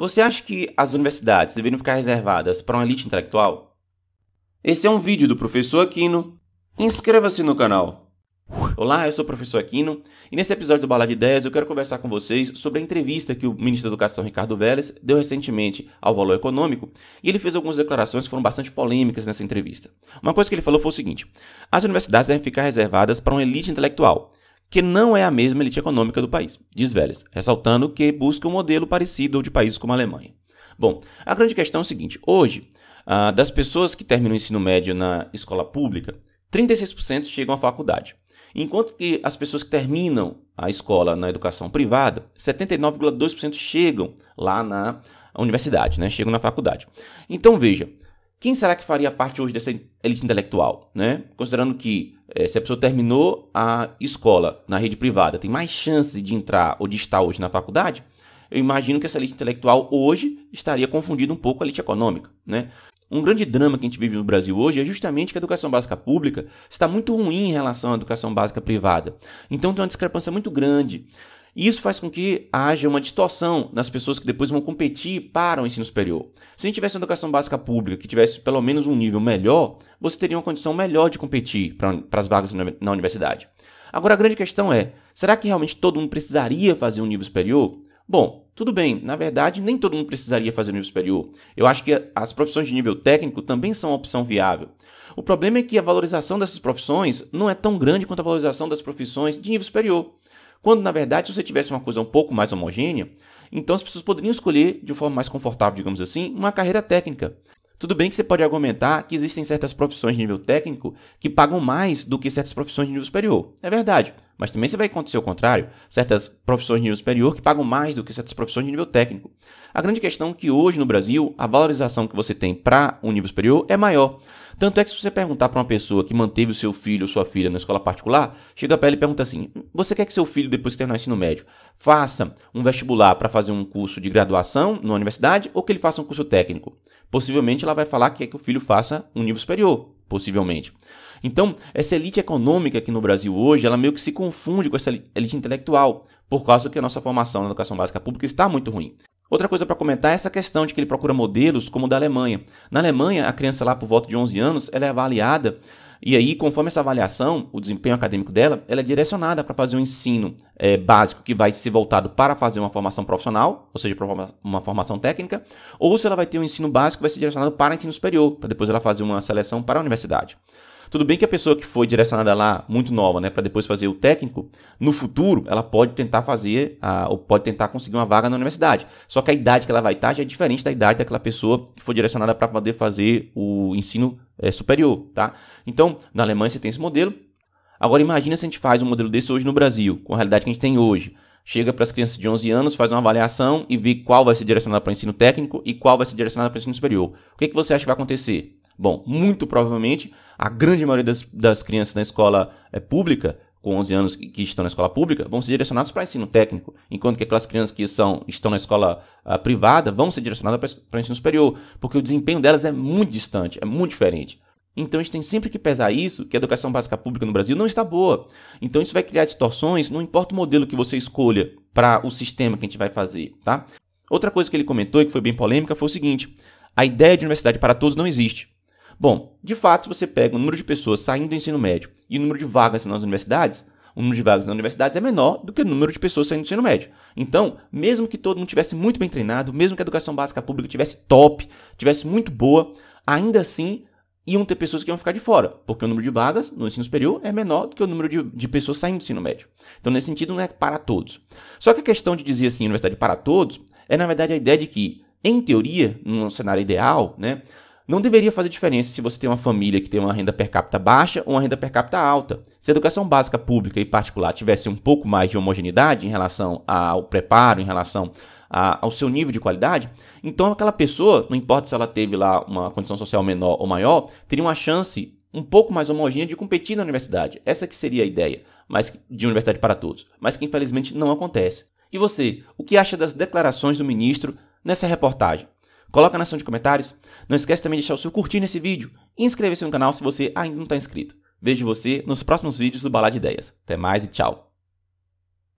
Você acha que as universidades deveriam ficar reservadas para uma elite intelectual? Esse é um vídeo do professor Aquino. Inscreva-se no canal. Olá, eu sou o professor Aquino e nesse episódio do Bala de Ideias eu quero conversar com vocês sobre a entrevista que o ministro da Educação Ricardo Vélez deu recentemente ao Valor Econômico e ele fez algumas declarações que foram bastante polêmicas nessa entrevista. Uma coisa que ele falou foi o seguinte: as universidades devem ficar reservadas para uma elite intelectual que não é a mesma elite econômica do país, diz Vélez, ressaltando que busca um modelo parecido ao de países como a Alemanha. Bom, a grande questão é o seguinte: hoje, ah, das pessoas que terminam o ensino médio na escola pública, 36% chegam à faculdade. Enquanto que as pessoas que terminam a escola na educação privada, 79,2% chegam lá na universidade, né? chegam na faculdade. Então veja, quem será que faria parte hoje dessa elite intelectual? Né? Considerando que é, se a pessoa terminou a escola na rede privada, tem mais chance de entrar ou de estar hoje na faculdade, eu imagino que essa elite intelectual hoje estaria confundida um pouco com a elite econômica. Né? Um grande drama que a gente vive no Brasil hoje é justamente que a educação básica pública está muito ruim em relação à educação básica privada. Então tem uma discrepância muito grande. E isso faz com que haja uma distorção nas pessoas que depois vão competir para o ensino superior. Se a gente tivesse uma educação básica pública que tivesse pelo menos um nível melhor, você teria uma condição melhor de competir para as vagas na universidade. Agora a grande questão é: será que realmente todo mundo precisaria fazer um nível superior? Bom, tudo bem, na verdade, nem todo mundo precisaria fazer um nível superior. Eu acho que as profissões de nível técnico também são uma opção viável. O problema é que a valorização dessas profissões não é tão grande quanto a valorização das profissões de nível superior. Quando, na verdade, se você tivesse uma coisa um pouco mais homogênea, então as pessoas poderiam escolher, de forma mais confortável, digamos assim, uma carreira técnica. Tudo bem que você pode argumentar que existem certas profissões de nível técnico que pagam mais do que certas profissões de nível superior. É verdade. Mas também você vai acontecer o contrário, certas profissões de nível superior que pagam mais do que certas profissões de nível técnico. A grande questão é que hoje no Brasil, a valorização que você tem para o um nível superior é maior. Tanto é que se você perguntar para uma pessoa que manteve o seu filho ou sua filha na escola particular, chega para ela e pergunta assim: "Você quer que seu filho depois que terminar o ensino médio faça um vestibular para fazer um curso de graduação numa universidade ou que ele faça um curso técnico?" Possivelmente ela vai falar que quer que o filho faça um nível superior, possivelmente. Então, essa elite econômica aqui no Brasil hoje, ela meio que se confunde com essa elite intelectual, por causa que a nossa formação na educação básica pública está muito ruim. Outra coisa para comentar é essa questão de que ele procura modelos como o da Alemanha. Na Alemanha, a criança lá por volta de 11 anos, ela é avaliada e aí, conforme essa avaliação, o desempenho acadêmico dela, ela é direcionada para fazer um ensino é, básico que vai ser voltado para fazer uma formação profissional, ou seja, uma formação técnica, ou se ela vai ter um ensino básico que vai ser direcionado para ensino superior, para depois ela fazer uma seleção para a universidade. Tudo bem que a pessoa que foi direcionada lá muito nova, né, para depois fazer o técnico, no futuro ela pode tentar fazer a, ou pode tentar conseguir uma vaga na universidade. Só que a idade que ela vai estar já é diferente da idade daquela pessoa que foi direcionada para poder fazer o ensino é, superior, tá? Então, na Alemanha você tem esse modelo. Agora imagina se a gente faz um modelo desse hoje no Brasil, com a realidade que a gente tem hoje chega para as crianças de 11 anos, faz uma avaliação e vê qual vai ser direcionada para o ensino técnico e qual vai ser direcionada para o ensino superior. O que, é que você acha que vai acontecer? Bom, muito provavelmente a grande maioria das, das crianças na escola é, pública, com 11 anos que estão na escola pública, vão ser direcionados para ensino técnico, enquanto que aquelas crianças que são, estão na escola a, ah, privada vão ser direcionadas para ensino superior, porque o desempenho delas é muito distante, é muito diferente. Então a gente tem sempre que pesar isso, que a educação básica pública no Brasil não está boa. Então isso vai criar distorções, não importa o modelo que você escolha para o sistema que a gente vai fazer, tá? Outra coisa que ele comentou e que foi bem polêmica foi o seguinte: a ideia de universidade para todos não existe. Bom, de fato, se você pega o número de pessoas saindo do ensino médio e o número de vagas nas universidades, o número de vagas nas universidades é menor do que o número de pessoas saindo do ensino médio. Então, mesmo que todo mundo tivesse muito bem treinado, mesmo que a educação básica pública tivesse top, tivesse muito boa, ainda assim iam ter pessoas que iam ficar de fora, porque o número de vagas no ensino superior é menor do que o número de, de pessoas saindo do ensino médio. Então, nesse sentido, não é para todos. Só que a questão de dizer assim, universidade para todos, é na verdade a ideia de que, em teoria, num cenário ideal, né, não deveria fazer diferença se você tem uma família que tem uma renda per capita baixa ou uma renda per capita alta. Se a educação básica pública e particular tivesse um pouco mais de homogeneidade em relação ao preparo, em relação a, ao seu nível de qualidade, então aquela pessoa, não importa se ela teve lá uma condição social menor ou maior, teria uma chance um pouco mais homogênea de competir na universidade. Essa que seria a ideia, mas de universidade para todos, mas que infelizmente não acontece. E você, o que acha das declarações do ministro nessa reportagem? Coloca na seção de comentários. Não esquece também de deixar o seu curtir nesse vídeo e inscrever-se no canal se você ainda não está inscrito. Vejo você nos próximos vídeos do Balada de Ideias. Até mais e tchau!